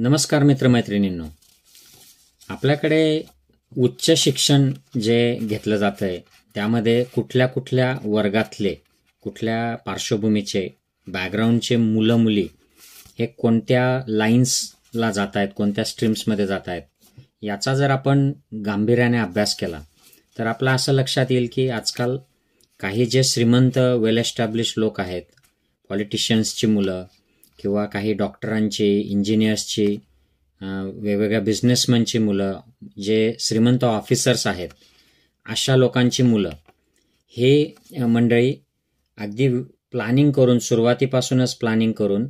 नमस्कार मित्रमैत्रिणींनो आपल्याकडे उच्च शिक्षण जे घेतलं जातं आहे त्यामध्ये कुठल्या कुठल्या वर्गातले कुठल्या पार्श्वभूमीचे बॅकग्राऊंडचे मुलं मुली हे कोणत्या लाईन्सला जात आहेत कोणत्या स्ट्रीम्समध्ये जात आहेत याचा जर आपण गांभीर्याने अभ्यास केला तर आपलं असं लक्षात येईल की आजकाल काही जे श्रीमंत वेल एस्टॅब्लिश लोक आहेत पॉलिटिशियन्सची मुलं किंवा काही डॉक्टरांची इंजिनियर्सची वेगवेगळ्या बिझनेसमनची मुलं जे श्रीमंत ऑफिसर्स आहेत अशा लोकांची मुलं हे मंडळी अगदी प्लॅनिंग करून सुरुवातीपासूनच प्लॅनिंग करून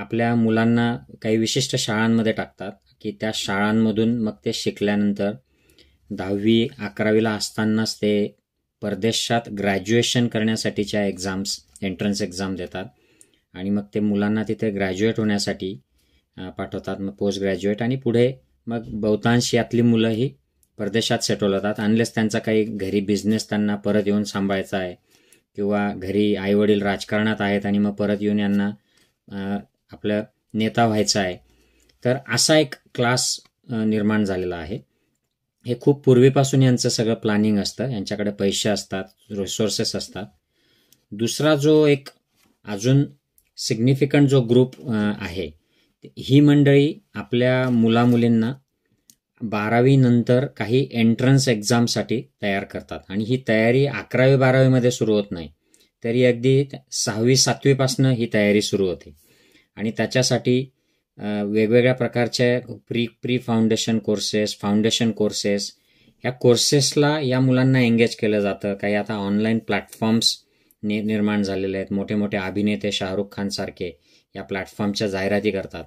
आपल्या मुलांना काही विशिष्ट शाळांमध्ये टाकतात की त्या शाळांमधून मग ते शिकल्यानंतर दहावी अकरावीला असतानाच ते परदेशात ग्रॅज्युएशन करण्यासाठीच्या एक्झाम्स एंट्रन्स एक्झाम देतात आणि मग ते मुलांना तिथे ग्रॅज्युएट होण्यासाठी पाठवतात मग पोस्ट ग्रॅज्युएट आणि पुढे मग बहुतांश यातली मुलंही परदेशात सेटल होतात अनलेस त्यांचा काही घरी बिझनेस त्यांना परत येऊन सांभाळायचा आहे किंवा घरी आईवडील राजकारणात आहेत आणि मग परत येऊन यांना आपलं नेता व्हायचा आहे तर असा एक क्लास निर्माण झालेला आहे हे खूप पूर्वीपासून यांचं सगळं प्लॅनिंग असतं यांच्याकडे पैसे असतात रिसोर्सेस असतात दुसरा जो एक अजून सिग्निफिकंट जो ग्रुप आहे ही मंडळी आपल्या मुलामुलींना बारावीनंतर नंतर काही एंट्रन्स एक्झामसाठी तयार करतात आणि ही तयारी अकरावी बारावीमध्ये सुरू होत नाही तरी अगदी सहावी सातवीपासनं ही तयारी सुरू होते आणि त्याच्यासाठी वेगवेगळ्या प्रकारचे pre pre foundation courses foundation courses या कोर्सेसला या मुलांना एंगेज केलं जातं काही आता ऑनलाईन प्लॅटफॉर्म्स नि निर्माण झालेले आहेत मोठे मोठे अभिनेते शाहरुख खानसारखे या प्लॅटफॉर्मच्या जाहिराती करतात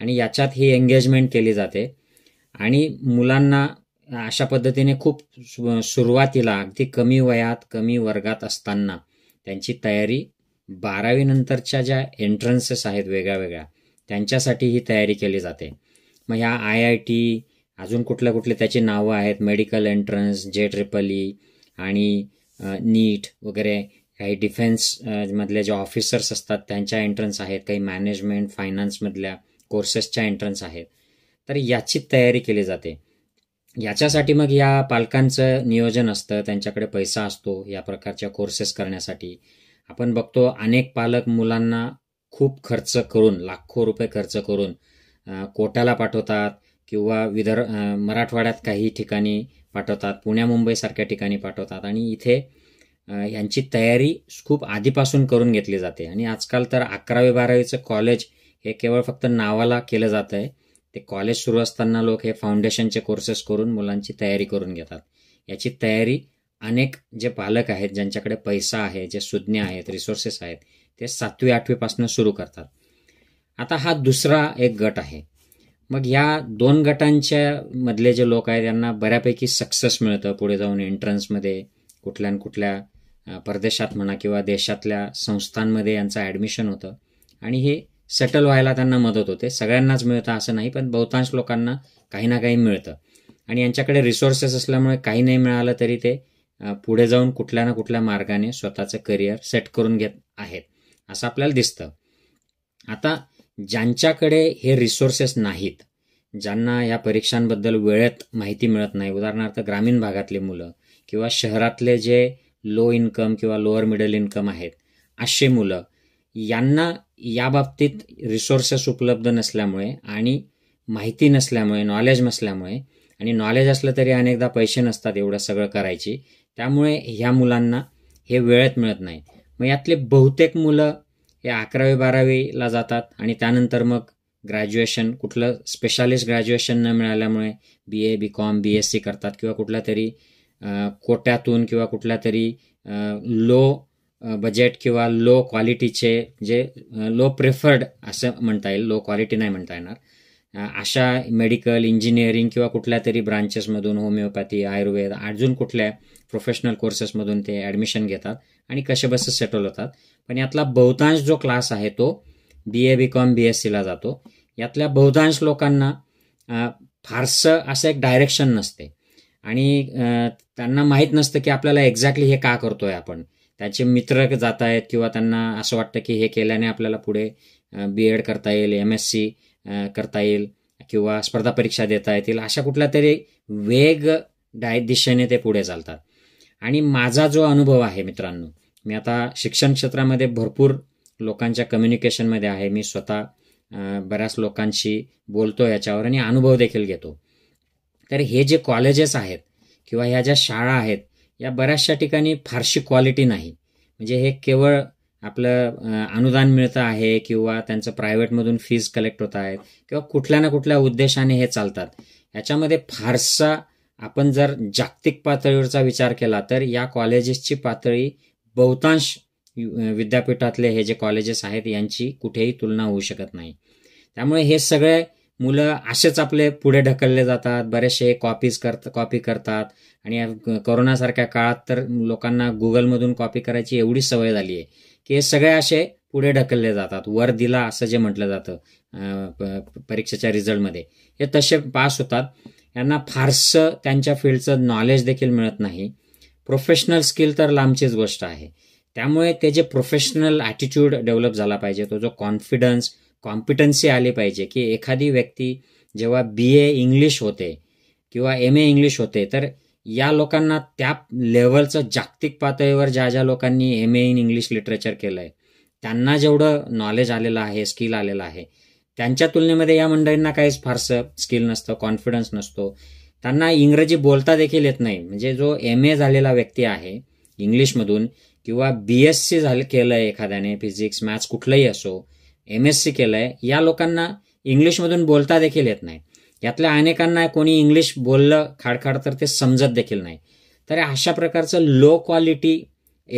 आणि याच्यात ही एंगेजमेंट केली जाते आणि मुलांना अशा पद्धतीने खूप सुरुवातीला अगदी कमी वयात कमी वर्गात असताना त्यांची तयारी बारावीनंतरच्या ज्या एंट्रन्सेस आहेत वेगळ्या वेगळ्या त्यांच्यासाठी ही तयारी केली जाते मग ह्या आय आय टी अजून कुठल्या कुठले त्याची नावं आहेत medical entrance J triple E आणि नीट वगैरे काही डिफेन्स मधल्या जे ऑफिसर्स असतात त्यांच्या एंट्रन्स आहेत काही मॅनेजमेंट फायनान्समधल्या कोर्सेसच्या एंट्रन्स आहेत तर याची तयारी केली जाते याच्यासाठी मग या पालकांचं नियोजन असतं त्यांच्याकडे पैसा असतो या प्रकारच्या कोर्सेस करण्यासाठी आपण बघतो अनेक पालक मुलांना खूप खर्च करून लाखो रुपये खर्च करून कोट्याला पाठवतात किंवा विदर्भ मराठवाड्यात काही ठिकाणी पाठवतात पुण्या मुंबईसारख्या ठिकाणी पाठवतात आणि इथे यांची तयारी खूप आधीपासून करून घेतली जाते आणि आजकाल तर अकरावी बारावीचं कॉलेज हे केवळ फक्त नावाला केलं जातं आहे ते कॉलेज सुरू असताना लोक हे फाउंडेशनचे कोर्सेस करून मुलांची तयारी करून घेतात याची तयारी अनेक जे पालक आहेत ज्यांच्याकडे पैसा आहे जे सुज्ञ आहेत रिसोर्सेस आहेत ते सातवी आठवीपासून सुरू करतात आता हा दुसरा एक गट आहे मग या दोन गटांच्या मधले जे लोक आहेत त्यांना बऱ्यापैकी सक्सेस मिळतं पुढे जाऊन एंट्रन्समध्ये कुठल्या कुठल्या परदेशात म्हणा किंवा देशातल्या संस्थांमध्ये यांचं ॲडमिशन होतं आणि हे सेटल व्हायला त्यांना मदत होते सगळ्यांनाच मिळतं असं नाही पण बहुतांश लोकांना काही ना काही मिळतं आणि यांच्याकडे रिसोर्सेस असल्यामुळे काही नाही मिळालं तरी ते पुढे जाऊन कुठल्या ना कुठल्या मार्गाने स्वतःचं करिअर सेट करून घेत आहेत असं आपल्याला दिसतं आता ज्यांच्याकडे हे रिसोर्सेस नाहीत ज्यांना या परीक्षांबद्दल वेळेत माहिती मिळत नाही उदाहरणार्थ ग्रामीण भागातले मुलं किंवा शहरातले जे लो इन्कम किंवा लोअर मिडल इन्कम आहेत असे मुलं यांना याबाबतीत रिसोर्सेस उपलब्ध नसल्यामुळे आणि माहिती नसल्यामुळे नॉलेज नसल्यामुळे आणि नॉलेज असलं तरी अनेकदा पैसे नसतात एवढं सगळं करायची त्यामुळे ह्या मुलांना हे वेळेत मिळत नाही मग यातले बहुतेक मुलं हे अकरावी बारावीला जातात आणि त्यानंतर मग ग्रॅज्युएशन कुठलं स्पेशालिस्ट ग्रॅज्युएशन न मिळाल्यामुळे B A B com B S C करतात किंवा कुठला तरी कोट्यातून किंवा कुठल्या तरी लो बजेट किंवा लो क्वालिटीचे जे लो प्रेफर्ड असं म्हणता येईल लो क्वालिटी नाही म्हणता येणार अशा मेडिकल इंजिनिअरिंग किंवा कुठल्या तरी ब्रांचेसमधून होमिओपॅथी आयुर्वेद अजून कुठल्या प्रोफेशनल कोर्सेसमधून ते ॲडमिशन घेतात आणि कसे बसेस सेटल होतात पण यातला बहुतांश जो क्लास आहे तो बी A B com B S सीला जातो यातल्या बहुतांश लोकांना फारसं असं एक डायरेक्शन नसते आणि त्यांना माहीत नसतं की आपल्याला एक्झॅक्टली हे का करतोय आपण त्याचे मित्र जात आहेत किंवा त्यांना असं वाटतं की हे केल्याने आपल्याला पुढे बी एड करता येईल एम एस सी करता येईल किंवा स्पर्धा परीक्षा देता येतील अशा कुठल्या तरी वेग डाय दिशेने ते पुढे चालतात आणि माझा जो अनुभव आहे मित्रांनो मी आता शिक्षण क्षेत्रामध्ये भरपूर लोकांच्या कम्युनिकेशनमध्ये आहे मी स्वतः बऱ्याच लोकांशी बोलतो याच्यावर आणि अनुभव देखील घेतो तर हे जे कॉलेजेस आहेत किंवा ह्या ज्या शाळा आहेत या बऱ्याचशा ठिकाणी फारशी क्वालिटी नाही म्हणजे हे केवळ आपलं अनुदान मिळतं आहे किंवा त्यांचं प्रायव्हेटमधून फीज कलेक्ट होत आहेत किंवा कुठल्या ना कुठल्या उद्देशाने हे चालतात याच्यामध्ये फारसा आपण जर जागतिक पातळीवरचा विचार केला तर या कॉलेजेसची पातळी बहुतांश विद्यापीठातले हे जे कॉलेजेस आहेत यांची कुठेही तुलना होऊ शकत नाही त्यामुळे हे सगळे मुलं असेच आपले पुढे ढकलले जातात बरेचसे कॉपीज करत कॉपी करतात आणि कोरोनासारख्या काळात तर लोकांना गुगलमधून कॉपी करायची एवढी सवय झाली आहे की हे सगळे असे पुढे ढकलले जातात वर दिला असं जे म्हटलं जातं परीक्षेच्या रिझल्टमध्ये हे तसे पास होतात यांना फारसं त्यांच्या फील्डचं नॉलेज देखील मिळत नाही प्रोफेशनल स्किल तर लांबचीच गोष्ट आहे त्यामुळे ते जे प्रोफेशनल ॲटिट्यूड डेव्हलप झाला पाहिजे तो जो कॉन्फिडन्स कॉम्पिटन्सी आली पाहिजे की एखादी व्यक्ती जेव्हा बी ए इंग्लिश होते किंवा एम ए इंग्लिश होते तर या लोकांना त्या लेवलचं जागतिक पातळीवर ज्या ज्या लोकांनी M A in English literature केलं आहे त्यांना जेवढं नॉलेज आलेलं आहे स्किल आलेलं आहे त्यांच्या तुलनेमध्ये या मंडळींना काहीच फारसं स्किल नसतं कॉन्फिडन्स नसतो त्यांना इंग्रजी बोलता देखील येत नाही म्हणजे जो एम ए झालेला व्यक्ती आहे इंग्लिशमधून किंवा बी एस सी झालं केलं आहे एखाद्याने फिजिक्स मॅथ्स कुठलंही असो एम एस सी केलं आहे या लोकांना इंग्लिशमधून बोलता देखील येत नाही यातल्या अनेकांना कोणी इंग्लिश बोललं खाडखाड तर ते समजत देखील नाही तर अशा प्रकारचं low quality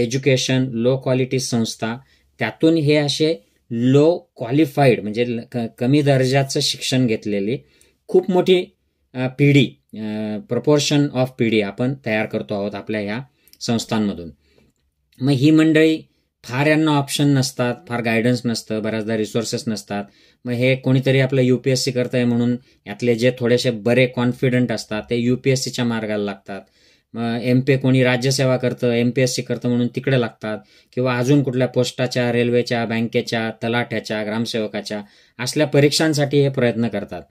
education low quality संस्था त्यातून हे असे लो क्वालिफाईड म्हणजे कमी दर्जाचं शिक्षण घेतलेली खूप मोठी पिढी प्रपोर्शन ऑफ पिढी आपण तयार करतो आहोत आपल्या या संस्थांमधून मग ही मंडळी फार यांना ऑप्शन नसतात फार गायडन्स नसतं बऱ्याचदा रिसोर्सेस नसतात मग हे कोणीतरी आपलं यू पी एस करत आहे म्हणून यातले जे थोडेसे बरे कॉन्फिडंट असतात ते यू पी एस सीच्या मार्गाला लागतात मग एम पी कोणी राज्यसेवा करतं एम पी एस सी करतं म्हणून तिकडे लागतात किंवा अजून कुठल्या पोस्टाच्या रेल्वेच्या बँकेच्या तलाठ्याच्या ग्रामसेवकाच्या असल्या परीक्षांसाठी हे प्रयत्न करतात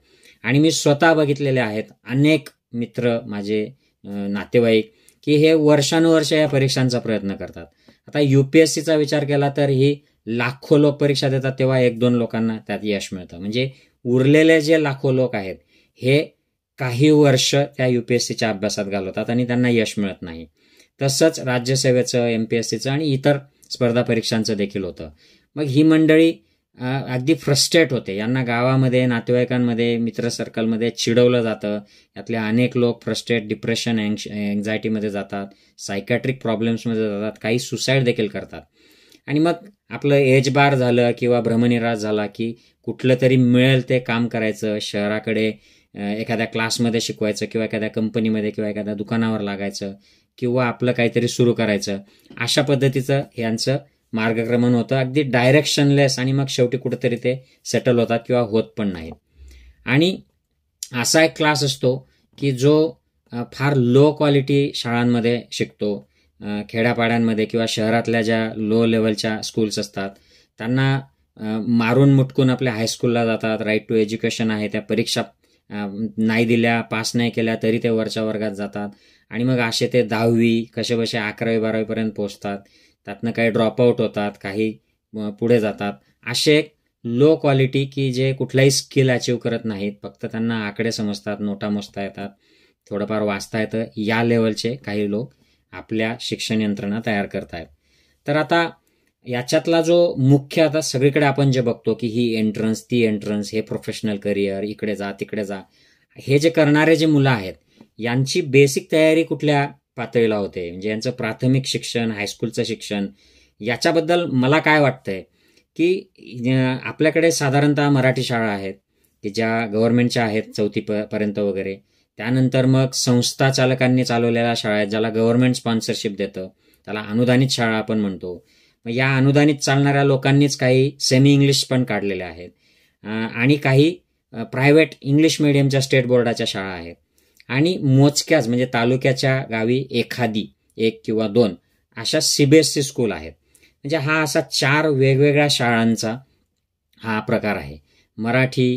आणि मी स्वतः बघितलेले आहेत अनेक मित्र माझे नातेवाईक की हे वर्षानुवर्ष या परीक्षांचा प्रयत्न करतात आता यू पी एस सीचा विचार केला तर ही लाखो लोक परीक्षा देतात तेव्हा एक दोन लोकांना त्यात यश मिळतं म्हणजे उरलेले जे लाखो लोक आहेत हे काही वर्ष त्या यू अभ्यासात घालवतात आणि त्यांना यश मिळत नाही तसंच राज्यसेवेचं एम पी एस सीचं आणि इतर स्पर्धा परीक्षांचं देखील होतं मग ही मंडळी अगदी फ्रस्ट्रेट होते यांना गावामध्ये नातेवाईकांमध्ये मित्र सर्कलमध्ये चिडवलं जातं यातले अनेक लोक फ्रस्ट्रेट डिप्रेशन अँक्श अँझायटीमध्ये जातात सायकॅट्रिक प्रॉब्लेम्समध्ये जातात काही सुसाईड देखील करतात आणि मग आपलं एज बार झालं किंवा भ्रमनिराश झाला की कुठलं तरी मिळेल ते काम करायचं शहराकडे एखाद्या क्लासमध्ये शिकवायचं किंवा एखाद्या कंपनीमध्ये किंवा एखाद्या दुकानावर लागायचं किंवा आपलं काहीतरी सुरू करायचं अशा पद्धतीचं यांचं मार्गक्रमण होतं अगदी डायरेक्शनलेस आणि मग शेवटी कुठेतरी ते सेटल होतात किंवा होत पण नाहीत आणि असा एक क्लास असतो की जो फार लो क्वालिटी शाळांमध्ये शिकतो खेड्यापाड्यांमध्ये किंवा शहरातल्या ज्या लो लेवलच्या स्कूल्स असतात त्यांना मारून मुटकून आपल्या हायस्कूलला जातात राईट टू एज्युकेशन आहे त्या परीक्षा नाही दिल्या पास नाही केल्या तरी ते वरच्या वर्गात जातात आणि मग असे ते दहावी कसे बसे अकरावी बारावीपर्यंत पोहोचतात त्यातनं काही ड्रॉपआउट होतात काही पुढे जातात असे लो क्वालिटी की जे कुठलाही स्किल अचीव करत नाहीत फक्त त्यांना आकडे समजतात नोटा मोजता येतात थोडंफार वाचता येतं या लेवलचे काही लोक आपल्या शिक्षण यंत्रणा तयार करतायत तर आता याच्यातला जो मुख्य आता सगळीकडे आपण जे बघतो की ही एंट्रन्स ती एंट्रन्स हे प्रोफेशनल करिअर इकडे जा तिकडे जा हे जे करणारे जे मुलं आहेत यांची बेसिक तयारी कुठल्या पातळीला होते म्हणजे यांचं प्राथमिक शिक्षण हायस्कूलचं शिक्षण याच्याबद्दल मला काय वाटतंय की आपल्याकडे साधारणतः मराठी शाळा आहेत की ज्या गव्हर्नमेंटच्या आहेत चौथी प पर्यंत वगैरे त्यानंतर मग संस्था चालकांनी चालवलेल्या शाळा आहेत ज्याला गव्हर्नमेंट स्पॉन्सरशिप देतं त्याला अनुदानित शाळा आपण म्हणतो मग या अनुदानित चालणाऱ्या लोकांनीच काही सेमी इंग्लिश पण काढलेल्या आहेत आणि काही प्रायव्हेट इंग्लिश मिडियमच्या स्टेट बोर्डाच्या शाळा आहेत आणि मोजक्याच म्हणजे तालुक्याच्या गावी एखादी एक किंवा दोन अशा सीबीएसई स्कूल आहेत म्हणजे हा असा चार वेगवेगळ्या शाळांचा हा प्रकार आहे Marathi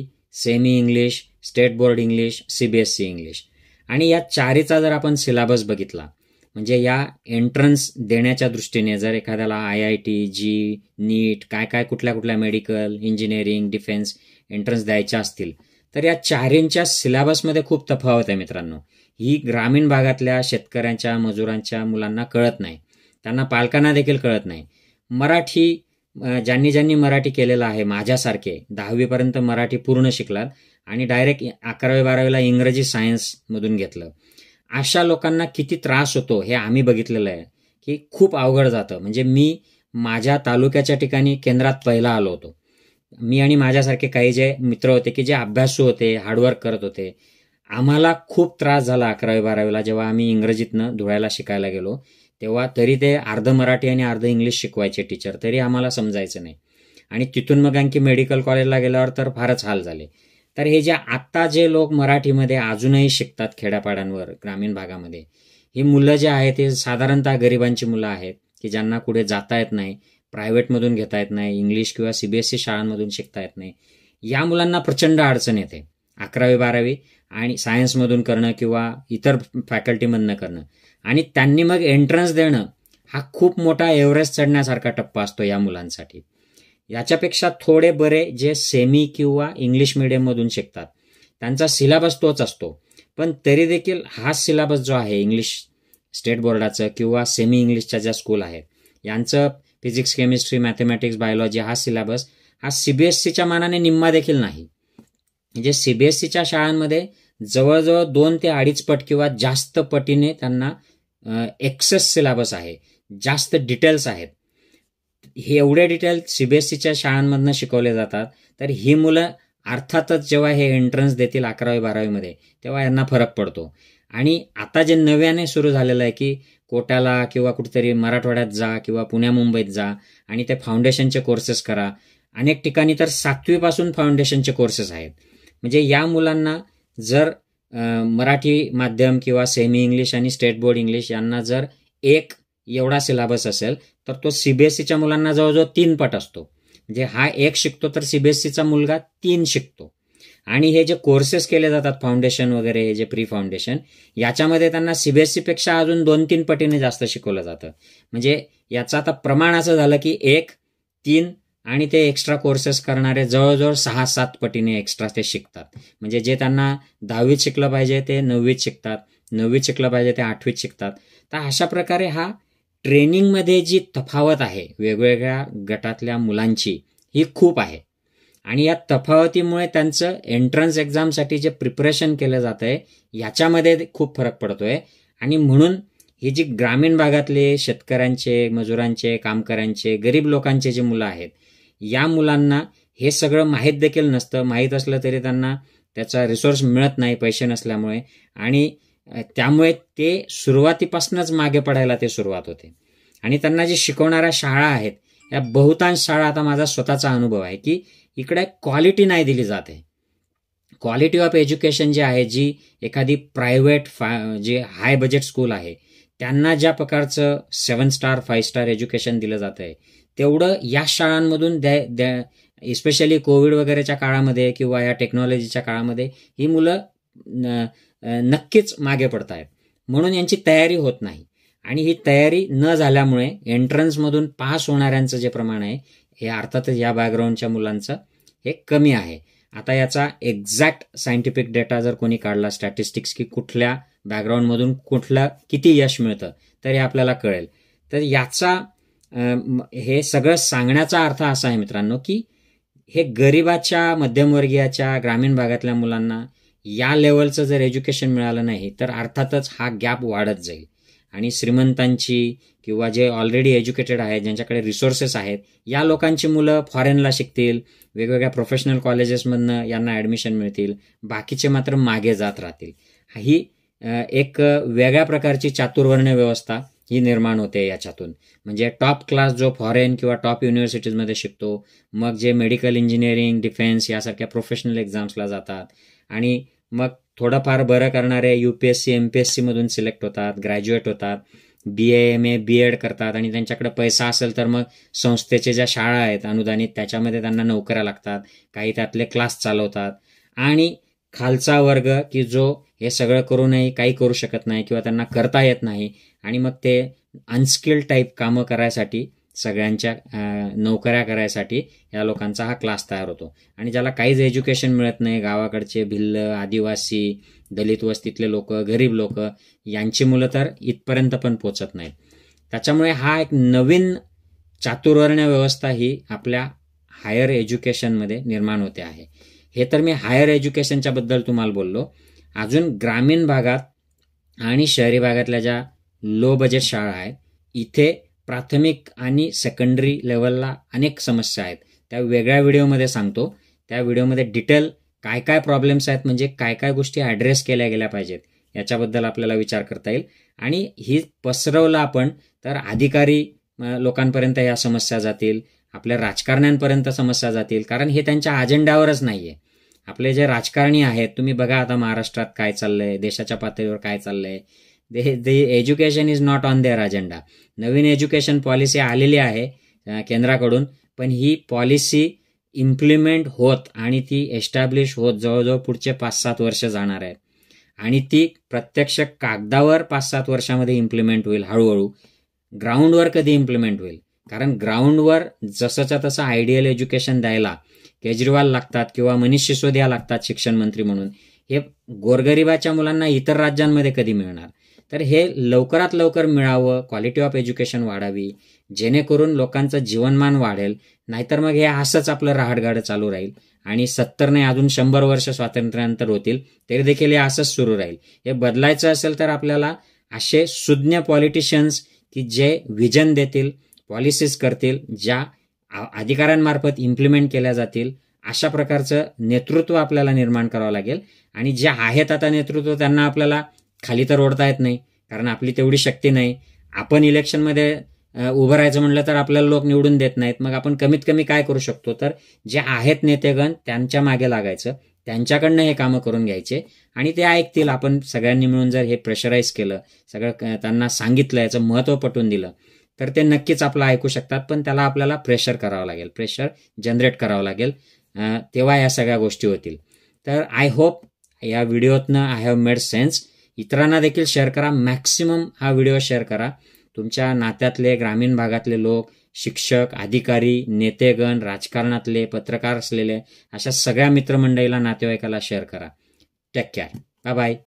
semi English state board English CBSE English आणि या चारीचा जर आपण सिलेबस बघितला म्हणजे या एंट्रन्स देण्याच्या दृष्टीने जर एखाद्याला I I T JEE NEET काय काय कुठल्या कुठल्या मेडिकल इंजिनिअरिंग डिफेन्स एंट्रन्स द्यायच्या असतील तर या चारेंच्या सिलेबसमध्ये खूप तफावत आहे मित्रांनो ही ग्रामीण भागातल्या शेतकऱ्यांच्या मजुरांच्या मुलांना कळत नाही त्यांना पालकांना देखील कळत नाही मराठी ज्यांनी ज्यांनी मराठी केलेलं आहे माझ्यासारखे दहावीपर्यंत मराठी पूर्ण शिकलात आणि डायरेक्ट अकरावी बारावीला इंग्रजी सायन्समधून घेतलं अशा लोकांना किती त्रास होतो हे आम्ही बघितलेलं आहे की खूप अवघड जातं म्हणजे मी माझ्या तालुक्याच्या ठिकाणी केंद्रात पहिला आलो होतो मी आणि माझ्यासारखे काही जे मित्र होते की जे अभ्यासू होते हार्डवर्क करत होते आम्हाला खूप त्रास झाला अकरावी बारावीला जेव्हा आम्ही इंग्रजीतनं धुळ्याला शिकायला गेलो तेव्हा तरी ते अर्ध मराठी आणि अर्ध इंग्लिश शिकवायचे टीचर तरी आम्हाला समजायचं नाही आणि तिथून मग आणखी मेडिकल कॉलेजला गेल्यावर तर फारच हाल झाले तर हे जे आत्ता जे लोक मराठीमध्ये अजूनही शिकतात खेड्यापाड्यांवर ग्रामीण भागामध्ये ही मुलं जे आहेत ते साधारणतः गरिबांची मुलं आहेत की ज्यांना कुठे जाता येत नाही प्रायव्हेटमधून घेता येत नाही इंग्लिश किंवा सीबीएसई शाळांमधून शिकता येत नाही या मुलांना प्रचंड अडचण येते अकरावी बारावी आणि सायन्समधून करणं किंवा इतर फॅकल्टीमधनं करणं आणि त्यांनी मग एंट्रन्स देणं हा खूप मोठा एव्हरेस्ट चढण्यासारखा टप्पा असतो या मुलांसाठी याच्यापेक्षा थोडे बरे जे सेमी किंवा इंग्लिश मिडियममधून शिकतात त्यांचा सिलेबस तोच असतो पण तरी देखील हा सिलेबस जो आहे इंग्लिश स्टेट बोर्डाचं किंवा सेमी इंग्लिशच्या ज्या स्कूल आहेत यांचं फिजिक्स केमिस्ट्री मॅथमॅटिक्स बायोलॉजी हा सिलेबस हा सीबीएसईच्या e मानाने निम्मा देखील नाही म्हणजे सीबीएसईच्या e शाळांमध्ये जवळजवळ दोन ते अडीच पट किंवा जास्त पटीने त्यांना एक्सेस सिलेबस आहे जास्त डिटेल्स आहेत हे एवढे डिटेल सीबीएसईच्या e शाळांमधनं शिकवले जातात तर ही मुलं अर्थातच जेव्हा हे एंट्रन्स देतील अकरावी बारावीमध्ये तेव्हा यांना फरक पडतो आणि आता जे नव्याने सुरू झालेलं आहे की कोट्याला किंवा कुठेतरी मराठवाड्यात जा किंवा पुण्या मुंबईत जा आणि ते फाउंडेशनचे कोर्सेस करा अनेक ठिकाणी तर सातवीपासून फाउंडेशनचे कोर्सेस आहेत म्हणजे या मुलांना जर मराठी माध्यम किंवा सेमी इंग्लिश आणि स्टेट बोर्ड इंग्लिश यांना जर एक एवढा सिलेबस असेल तर तो सीबीएसईच्या e मुलांना जवळजवळ तीन पट असतो म्हणजे हा एक शिकतो तर सीबीएसईचा e मुलगा तीन शिकतो आणि हे जे कोर्सेस केले जातात फाउंडेशन वगैरे हे जे प्री फाउंडेशन याच्यामध्ये त्यांना e पेक्षा अजून दोन तीन पटीने जास्त शिकवलं जातं म्हणजे याचं आता प्रमाण असं झालं की एक तीन आणि ते एक्स्ट्रा कोर्सेस करणारे जवळजवळ सहा सात पटीने एक्स्ट्रा ते शिकतात म्हणजे जे त्यांना दहावीत शिकलं पाहिजे ते नववीत शिकतात नववीत शिकलं पाहिजे ते आठवीत शिकतात तर अशा प्रकारे हा ट्रेनिंगमध्ये जी तफावत आहे वेगवेगळ्या गटातल्या मुलांची ही खूप आहे आणि या तफावतीमुळे त्यांचं एंट्रन्स एक्झामसाठी जे प्रिपरेशन केलं जात आहे ह्याच्यामध्ये खूप फरक पडतो आहे आणि म्हणून ही जी ग्रामीण भागातले शेतकऱ्यांचे मजुरांचे कामकऱ्यांचे गरीब लोकांचे जे मुलं आहेत या मुलांना हे सगळं माहीत देखील नसतं माहीत असलं तरी त्यांना त्याचा रिसोर्स मिळत नाही पैसे नसल्यामुळे आणि त्यामुळे ते सुरुवातीपासूनच मागे पडायला ते सुरुवात होते आणि त्यांना जे शिकवणाऱ्या शाळा आहेत या बहुतांश शाळा आता माझा स्वतःचा अनुभव आहे की इकडे क्वालिटी नाही दिली जाते क्वालिटी ऑफ एज्युकेशन जी आहे जी एखादी प्रायव्हेट जे हाय बजेट स्कूल आहे त्यांना ज्या प्रकारचं seven star five star education दिलं जात आहे तेवढं या शाळांमधून द्या द्या इस्पेशली कोविड वगैरेच्या काळामध्ये किंवा या टेक्नॉलॉजीच्या काळामध्ये ही मुलं नक्कीच मागे पडत आहेत म्हणून यांची तयारी होत नाही आणि ही तयारी न झाल्यामुळे एंट्रन्समधून पास होणाऱ्यांचं जे प्रमाण आहे हे अर्थातच या बॅकग्राऊंडच्या मुलांचं हे कमी आहे आता याचा एक्झॅक्ट सायंटिफिक डेटा जर कोणी काढला स्टॅटिस्टिक्स की कुठल्या बॅकग्राऊंडमधून कुठलं किती यश मिळतं तर हे आपल्याला कळेल तर याचा हे सगळं सांगण्याचा अर्थ असा आहे मित्रांनो की हे गरिबाच्या मध्यमवर्गीयाच्या ग्रामीण भागातल्या मुलांना या लेवलचं जर एज्युकेशन मिळालं नाही तर अर्थातच हा गॅप वाढत जाईल आणि श्रीमंतांची किंवा जे ऑलरेडी एज्युकेटेड आहेत ज्यांच्याकडे रिसोर्सेस आहेत या लोकांची मुलं फॉरेनला शिकतील वेगवेगळ्या प्रोफेशनल कॉलेजेसमधनं यांना ॲडमिशन मिळतील बाकीचे मात्र मागे जात राहतील ही एक वेगळ्या प्रकारची चातुर्वर्ण व्यवस्था ही निर्माण होते याच्यातून म्हणजे टॉप क्लास जो फॉरेन किंवा टॉप युनिव्हर्सिटीजमध्ये शिकतो मग जे मेडिकल इंजिनिअरिंग डिफेन्स यासारख्या प्रोफेशनल एक्झाम्सला जातात आणि मग थोडंफार बरं करणाऱ्या U P S C M P S सीमधून सिलेक्ट होतात ग्रॅज्युएट होतात B A M A B Ed करतात आणि त्यांच्याकडे पैसा असेल तर मग संस्थेचे ज्या शाळा आहेत अनुदानित त्याच्यामध्ये त्यांना नोकऱ्या लागतात काही त्यातले क्लास चालवतात आणि खालचा वर्ग की जो हे सगळं करूनही काही करू शकत नाही किंवा त्यांना करता येत नाही आणि मग ते अनस्किल्ड टाईप कामं करायसाठी सगळ्यांच्या नोकऱ्या करायसाठी या लोकांचा हा क्लास तयार होतो आणि ज्याला काहीच एज्युकेशन मिळत नाही गावाकडचे भिल्ल आदिवासी दलित वस्तीतले लोक गरीब लोक यांची मुलं तर इथपर्यंत पण पोचत नाहीत त्याच्यामुळे हा एक नवीन चातुर्वर्ण व्यवस्था ही आपल्या हायर एज्युकेशनमध्ये निर्माण होते आहे हे तर मी हायर एज्युकेशनच्या बद्दल तुम्हाला बोललो अजून ग्रामीण भागात आणि शहरी भागातल्या ज्या लो बजेट शाळा आहेत इथे प्राथमिक आणि सेकंडरी लेवलला अनेक समस्या आहेत त्या वेगळ्या व्हिडिओमध्ये सांगतो त्या व्हिडिओमध्ये डिटेल काय काय प्रॉब्लेम्स आहेत म्हणजे काय काय गोष्टी ॲड्रेस केल्या गेल्या पाहिजेत याच्याबद्दल आपल्याला विचार करता येईल आणि ही पसरवलं आपण तर अधिकारी लोकांपर्यंत या समस्या जातील आपल्या राजकारण्यांपर्यंत समस्या जातील कारण हे त्यांच्या अजेंड्यावरच नाही आहे आपले जे राजकारणी आहेत तुम्ही बघा आता महाराष्ट्रात काय चाललंय देशाच्या पातळीवर काय चाललंय the education is not on their agenda नवीन एज्युकेशन पॉलिसी आलेली आहे केंद्राकडून पण ही पॉलिसी इम्प्लिमेंट होत आणि ती एस्टॅब्लिश होत जवळजवळ पुढचे पाच सात वर्ष जाणार आहेत आणि ती प्रत्यक्ष कागदावर पाच सात वर्षामध्ये इम्प्लिमेंट होईल हळूहळू ग्राउंडवर कधी इम्प्लिमेंट होईल कारण ग्राउंडवर जसंच्या तसं आयडियल एज्युकेशन द्यायला केजरीवाल लागतात किंवा मनीष सिसोदिया लागतात शिक्षण मंत्री म्हणून हे गोरगरिबाच्या मुलांना इतर राज्यांमध्ये कधी मिळणार तर हे लवकरात लवकर मिळावं क्वालिटी ऑफ एज्युकेशन वाढावी जेणेकरून लोकांचं जीवनमान वाढेल नाहीतर मग हे असंच आपलं राहाडगाडं चालू राहील आणि सत्तर नाही अजून शंभर वर्ष स्वातंत्र्यानंतर होतील तरी देखील हे असंच सुरू राहील हे बदलायचं असेल तर आपल्याला असे सुज्ञ पॉलिटिशियन्स की जे व्हिजन देतील पॉलिसीज करतील ज्या अधिकाऱ्यांमार्फत इम्प्लिमेंट केल्या जातील अशा प्रकारचं नेतृत्व आपल्याला निर्माण करावं लागेल आणि जे आहेत आता नेतृत्व त्यांना आपल्याला खाली तर ओढता येत नाही कारण आपली तेवढी शक्ती नाही आपण इलेक्शनमध्ये उभं राहायचं म्हटलं तर आपल्याला लोक निवडून देत नाहीत मग आपण कमीत कमी काय करू शकतो तर जे आहेत नेतेगण त्यांच्या मागे लागायचं त्यांच्याकडनं हे कामं करून घ्यायचे आणि ते ऐकतील आपण सगळ्यांनी मिळून जर हे प्रेशराईज केलं सगळं त्यांना सांगितलं याचं महत्त्व पटवून दिलं तर ते नक्कीच आपलं ऐकू शकतात पण त्याला आपल्याला प्रेशर करावं लागेल प्रेशर जनरेट करावं लागेल तेव्हा या सगळ्या गोष्टी होतील तर आय होप या व्हिडिओतनं आय हॅव मेड सेन्स इतरांना देखील शेअर करा मॅक्सिमम हा व्हिडिओ शेअर करा तुमच्या नात्यातले ग्रामीण भागातले लोक शिक्षक अधिकारी नेतेगण राजकारणातले पत्रकार असलेले अशा सगळ्या मित्रमंडळीला नातेवाईकाला शेअर करा टेक केअर बाय